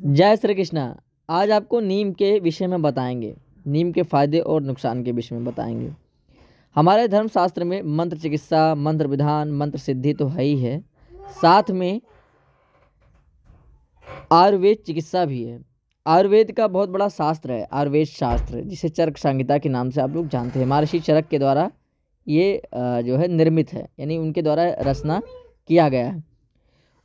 जय श्री कृष्णा आज आपको नीम के विषय में बताएंगे नीम के फायदे और नुकसान के विषय में बताएंगे हमारे धर्मशास्त्र में मंत्र चिकित्सा मंत्र विधान मंत्र सिद्धि तो है ही है साथ में आयुर्वेद चिकित्सा भी है आयुर्वेद का बहुत बड़ा शास्त्र है आयुर्वेद शास्त्र जिसे चरक संहिता के नाम से आप लोग जानते हैं महर्षि चरक के द्वारा ये जो है निर्मित है यानी उनके द्वारा रचना किया गया है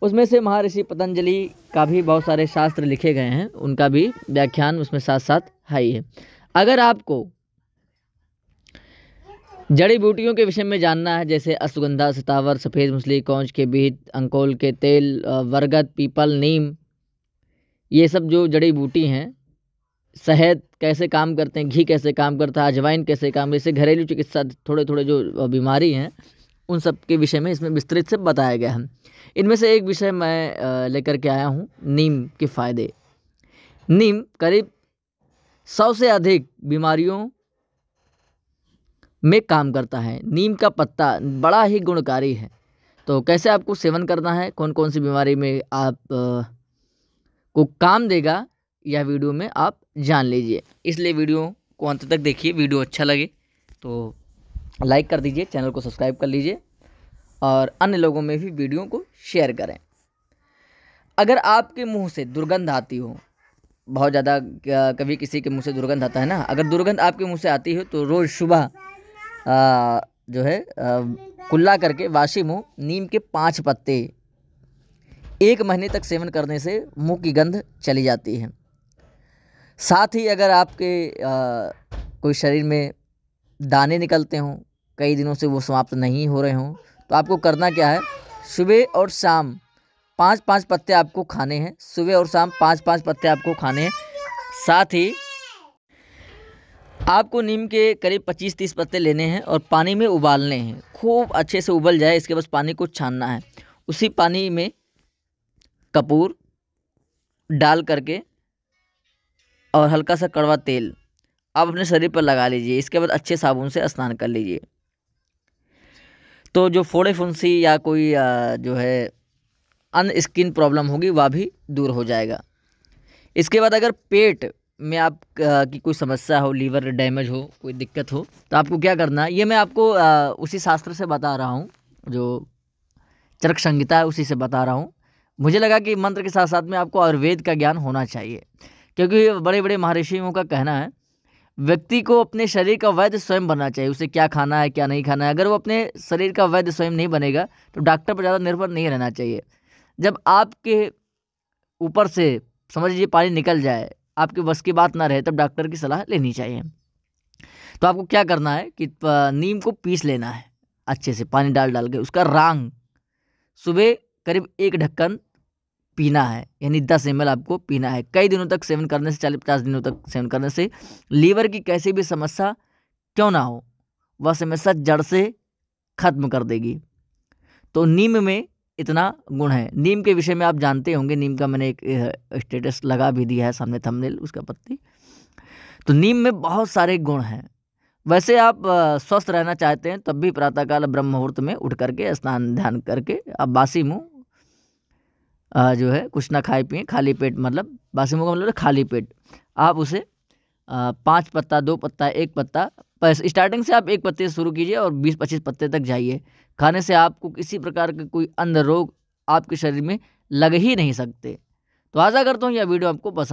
उसमें से महर्षि पतंजलि का भी बहुत सारे शास्त्र लिखे गए हैं उनका भी व्याख्यान उसमें साथ साथ है ही है अगर आपको जड़ी बूटियों के विषय में जानना है जैसे अश्वगंधा सतावर सफ़ेद मुसली कौच के बीज अंकोल के तेल वरगद पीपल नीम ये सब जो जड़ी बूटी हैं शहद कैसे काम करते हैं घी कैसे काम करता है अजवाइन कैसे काम जैसे घरेलू चिकित्सा थोड़े थोड़े जो बीमारी हैं उन सब के विषय में इसमें विस्तृत से बताया गया है इनमें से एक विषय मैं लेकर के आया हूँ नीम के फायदे नीम करीब सौ से अधिक बीमारियों में काम करता है नीम का पत्ता बड़ा ही गुणकारी है तो कैसे आपको सेवन करना है कौन कौन सी बीमारी में आप आ, को काम देगा यह वीडियो में आप जान लीजिए इसलिए वीडियो को अंत तक देखिए वीडियो अच्छा लगे तो लाइक कर दीजिए चैनल को सब्सक्राइब कर लीजिए और अन्य लोगों में भी वीडियो को शेयर करें अगर आपके मुंह से दुर्गंध आती हो बहुत ज़्यादा कभी किसी के मुंह से दुर्गंध आता है ना अगर दुर्गंध आपके मुंह से आती हो तो रोज़ सुबह जो है कुल्ला करके वाशी मुँह नीम के पाँच पत्ते एक महीने तक सेवन करने से मुंह की गंध चली जाती है साथ ही अगर आपके आ, कोई शरीर में दाने निकलते हों कई दिनों से वो समाप्त नहीं हो रहे हों तो आपको करना क्या है सुबह और शाम पाँच पाँच पत्ते आपको खाने हैं सुबह और शाम पाँच पाँच पत्ते आपको खाने हैं साथ ही आपको नीम के करीब 25-30 पत्ते लेने हैं और पानी में उबालने हैं खूब अच्छे से उबल जाए इसके बाद पानी को छानना है उसी पानी में कपूर डाल करके और हल्का सा कड़वा तेल आप अपने शरीर पर लगा लीजिए इसके बाद अच्छे साबुन से स्नान कर लीजिए तो जो फोड़े फुंसी या कोई जो है अन स्किन प्रॉब्लम होगी वह भी दूर हो जाएगा इसके बाद अगर पेट में आप की कोई समस्या हो लीवर डैमेज हो कोई दिक्कत हो तो आपको क्या करना है ये मैं आपको उसी शास्त्र से बता रहा हूँ जो चरक संहिता है उसी से बता रहा हूँ मुझे लगा कि मंत्र के साथ साथ में आपको आयुर्वेद का ज्ञान होना चाहिए क्योंकि बड़े बड़े महर्षियों का कहना है व्यक्ति को अपने शरीर का वैध स्वयं बनना चाहिए उसे क्या खाना है क्या नहीं खाना है अगर वो अपने शरीर का वैध स्वयं नहीं बनेगा तो डॉक्टर पर ज़्यादा निर्भर नहीं रहना चाहिए जब आपके ऊपर से समझ लीजिए पानी निकल जाए आपके बस की बात ना रहे तब डॉक्टर की सलाह लेनी चाहिए तो आपको क्या करना है कि नीम को पीस लेना है अच्छे से पानी डाल डाल के उसका रंग सुबह करीब एक ढक्कन पीना है यानी दस एम आपको पीना है कई दिनों तक सेवन करने से चालीस पचास दिनों तक सेवन करने से लीवर की कैसी भी समस्या क्यों ना हो वह समस्या जड़ से खत्म कर देगी तो नीम में इतना गुण है नीम के विषय में आप जानते होंगे नीम का मैंने एक स्टेटस लगा भी दिया है सामने थंबनेल उसका पत्ती तो नीम में बहुत सारे गुण हैं वैसे आप स्वस्थ रहना चाहते हैं तब भी प्रातःकाल ब्रह्म मुहूर्त में उठ करके स्नान ध्यान करके आप बासी मुँह जो है कुछ ना खाए पिए खाली पेट मतलब बासीमो का मतलब खाली पेट आप उसे पाँच पत्ता दो पत्ता एक पत्ता स्टार्टिंग से आप एक पत्ते से शुरू कीजिए और बीस पच्चीस पत्ते तक जाइए खाने से आपको किसी प्रकार का कोई अंध रोग आपके शरीर में लग ही नहीं सकते तो आशा करता हूँ यह वीडियो आपको पसंद